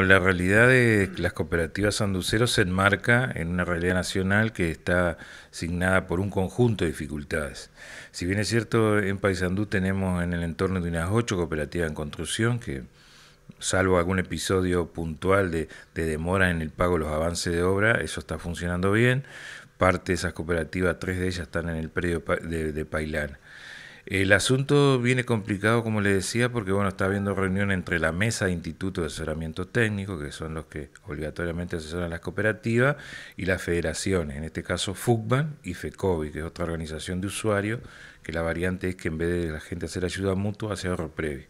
La realidad de las cooperativas sanduceros se enmarca en una realidad nacional que está signada por un conjunto de dificultades. Si bien es cierto, en Paysandú tenemos en el entorno de unas ocho cooperativas en construcción que, salvo algún episodio puntual de, demora en el pago de los avances de obra, eso está funcionando bien. Parte de esas cooperativas, tres de ellas están en el predio de, de Pailán. El asunto viene complicado, como le decía, porque bueno, está habiendo reunión entre la mesa de Instituto de Asesoramiento Técnico, que son los que obligatoriamente asesoran las cooperativas, y las federaciones, en este caso FUCBAN y FECOBI, que es otra organización de usuarios, que la variante es que en vez de la gente hacer ayuda mutua, hace ahorro previo.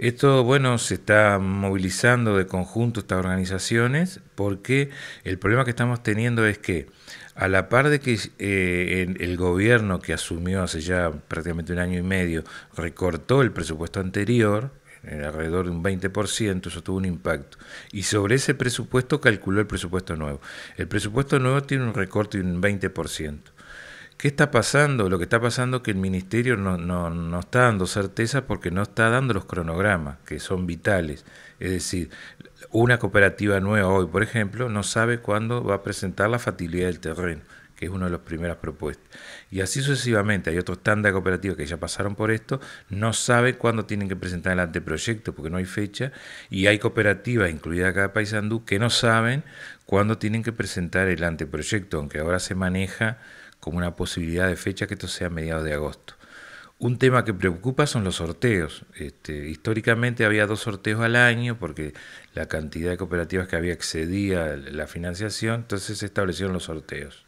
Esto, bueno, se está movilizando de conjunto estas organizaciones porque el problema que estamos teniendo es que a la par de que eh, el gobierno que asumió hace ya prácticamente un año y medio recortó el presupuesto anterior, en alrededor de un 20%, eso tuvo un impacto. Y sobre ese presupuesto calculó el presupuesto nuevo. El presupuesto nuevo tiene un recorte de un 20%. ¿Qué está pasando? Lo que está pasando es que el ministerio no, está dando certezas porque no está dando los cronogramas, que son vitales. Es decir, una cooperativa nueva hoy, por ejemplo, no sabe cuándo va a presentar la fatilidad del terreno, que es una de las primeras propuestas. Y así sucesivamente, hay otros tantas cooperativas que ya pasaron por esto, no sabe cuándo tienen que presentar el anteproyecto porque no hay fecha, y hay cooperativas, incluida acá Paisandú, que no saben cuándo tienen que presentar el anteproyecto, aunque ahora se maneja como una posibilidad de fecha que esto sea mediados de agosto. Un tema que preocupa son los sorteos. Este, históricamente había dos sorteos al año porque la cantidad de cooperativas que había excedía la financiación, entonces se establecieron los sorteos.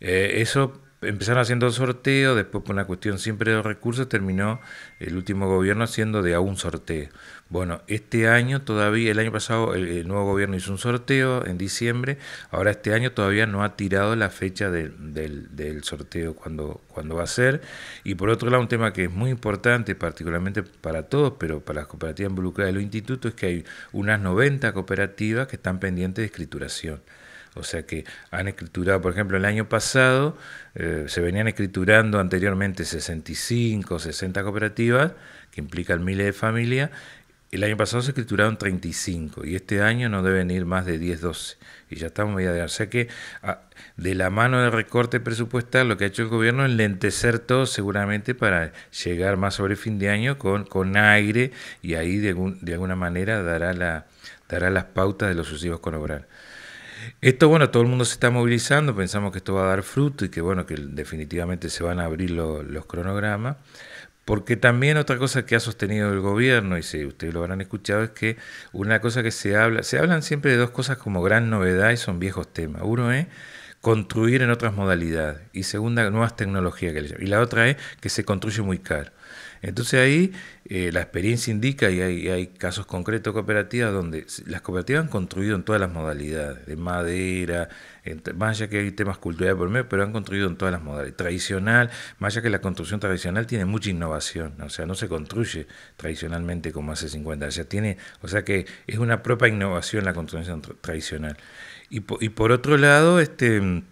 Eh, eso empezaron haciendo sorteo, después por una cuestión siempre de recursos terminó el último gobierno haciendo de a un sorteo. Bueno, este año todavía, el año pasado el, nuevo gobierno hizo un sorteo en diciembre, ahora este año todavía no ha tirado la fecha del, del, sorteo cuando, cuando va a ser. Y por otro lado, un tema que es muy importante, particularmente para todos, pero para las cooperativas involucradas de los institutos, es que hay unas 90 cooperativas que están pendientes de escrituración. O sea que han escriturado, por ejemplo, el año pasado eh, se venían escriturando anteriormente 65, 60 cooperativas, que implican miles de familias. El año pasado se escrituraron 35 y este año no deben ir más de 10, 12. Y ya estamos media de... O sea que ah, de la mano del recorte presupuestal lo que ha hecho el gobierno es lentecer todo seguramente para llegar más sobre el fin de año con, con aire y ahí de, de alguna manera dará, la, dará las pautas de los sucesivos con obrar. Esto, bueno, todo el mundo se está movilizando, pensamos que esto va a dar fruto y que, bueno, que definitivamente se van a abrir los cronogramas, porque también otra cosa que ha sostenido el gobierno, y si ustedes lo habrán escuchado, es que una cosa que se habla, se hablan siempre de dos cosas como gran novedad y son viejos temas. Uno es construir en otras modalidades y segunda, nuevas tecnologías. Que le y la otra es que se construye muy caro. Entonces ahí eh, la experiencia indica, y hay, casos concretos de cooperativas donde las cooperativas han construido en todas las modalidades, de madera, más allá que hay temas culturales por medio, pero han construido en todas las modalidades. Tradicional, más allá que la construcción tradicional tiene mucha innovación, o sea, no se construye tradicionalmente como hace 50 años, o sea, tiene, o sea que es una propia innovación la construcción tradicional. Y, y por otro lado, este mm,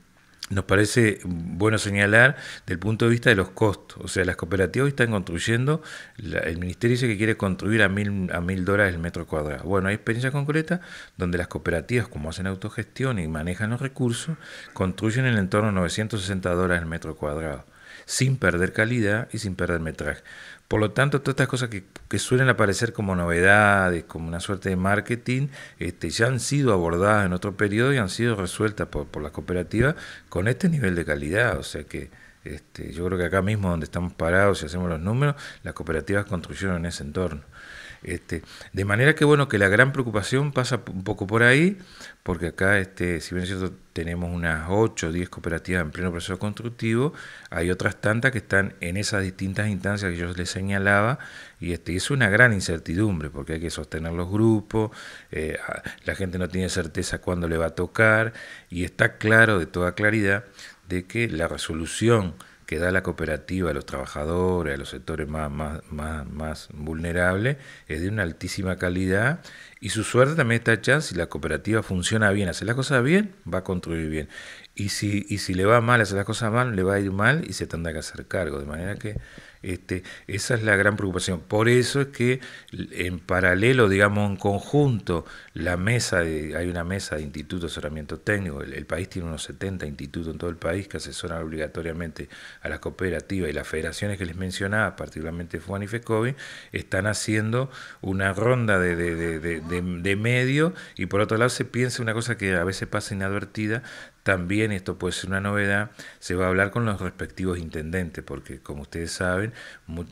nos parece bueno señalar del punto de vista de los costos. O sea, las cooperativas están construyendo, el ministerio dice que quiere construir a mil, a mil dólares el metro cuadrado. Bueno, hay experiencias concretas donde las cooperativas, como hacen autogestión y manejan los recursos, construyen en el entorno de 960 dólares el metro cuadrado sin perder calidad y sin perder metraje. Por lo tanto, todas estas cosas que, suelen aparecer como novedades, como una suerte de marketing, este, ya han sido abordadas en otro periodo y han sido resueltas por, las cooperativas con este nivel de calidad. O sea que este, yo creo que acá mismo donde estamos parados y hacemos los números, las cooperativas construyeron en ese entorno. Este, de manera que bueno, que la gran preocupación pasa un poco por ahí, porque acá, este, si bien es cierto, tenemos unas 8 o 10 cooperativas en pleno proceso constructivo, hay otras tantas que están en esas distintas instancias que yo les señalaba, y este, es una gran incertidumbre, porque hay que sostener los grupos, eh, la gente no tiene certeza cuándo le va a tocar, y está claro, de toda claridad, de que la resolución que da la cooperativa a los trabajadores, a los sectores más, más, vulnerables, es de una altísima calidad y su suerte también está hecha si la cooperativa funciona bien, hace las cosas bien, va a construir bien. Y si, y si le va mal, hacer las cosas mal, le va a ir mal y se tendrá que hacer cargo. De manera que este, esa es la gran preocupación. Por eso es que en paralelo, digamos en conjunto, la mesa hay una mesa de institutos de asesoramiento técnico, el, país tiene unos 70 institutos en todo el país que asesoran obligatoriamente a las cooperativas y las federaciones que les mencionaba, particularmente FUAN y FECOVI, están haciendo una ronda de, de medio y por otro lado se piensa una cosa que a veces pasa inadvertida, también, esto puede ser una novedad, se va a hablar con los respectivos intendentes, porque como ustedes saben,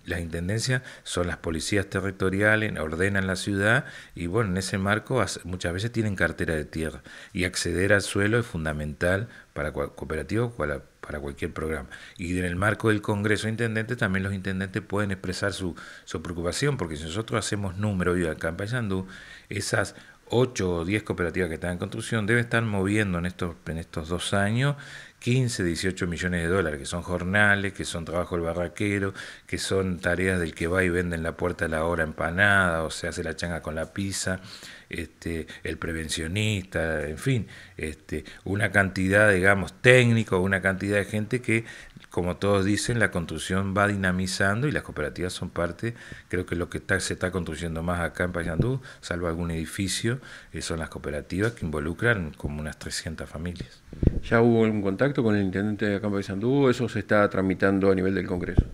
las intendencias son las policías territoriales, ordenan la ciudad y bueno, en ese marco muchas veces tienen cartera de tierra y acceder al suelo es fundamental para cooperativo, para, cualquier programa. Y en el marco del Congreso intendente también los intendentes pueden expresar su, su preocupación, porque si nosotros hacemos número, y acá en Sandú, esas 8 o 10 cooperativas que están en construcción debe estar moviendo en estos, en estos dos años 15, 18 millones de dólares, que son jornales, que son trabajo del barraquero, que son tareas del que va y vende en la puerta a la hora empanada, o se hace la changa con la pizza, este, el prevencionista, en fin, este, una cantidad, digamos, técnico, una cantidad de gente que, como todos dicen, la construcción va dinamizando y las cooperativas son parte, creo que lo que se está construyendo más acá en Payandú, salvo algún edificio, eh, son las cooperativas que involucran como unas 300 familias. ¿Ya hubo algún contacto? con el intendente de Acampa de Sandú? ¿Eso se está tramitando a nivel del Congreso?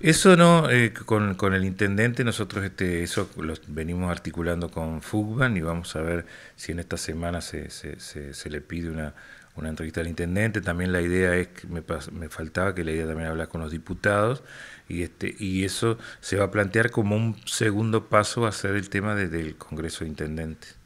Eso no, eh, con, el intendente nosotros este, eso lo venimos articulando con Fugban y vamos a ver si en esta semana se, se, le pide una, una entrevista al intendente. También la idea es me, me, faltaba que la idea también hablar con los diputados y este y eso se va a plantear como un segundo paso a hacer el tema desde el Congreso de Intendentes.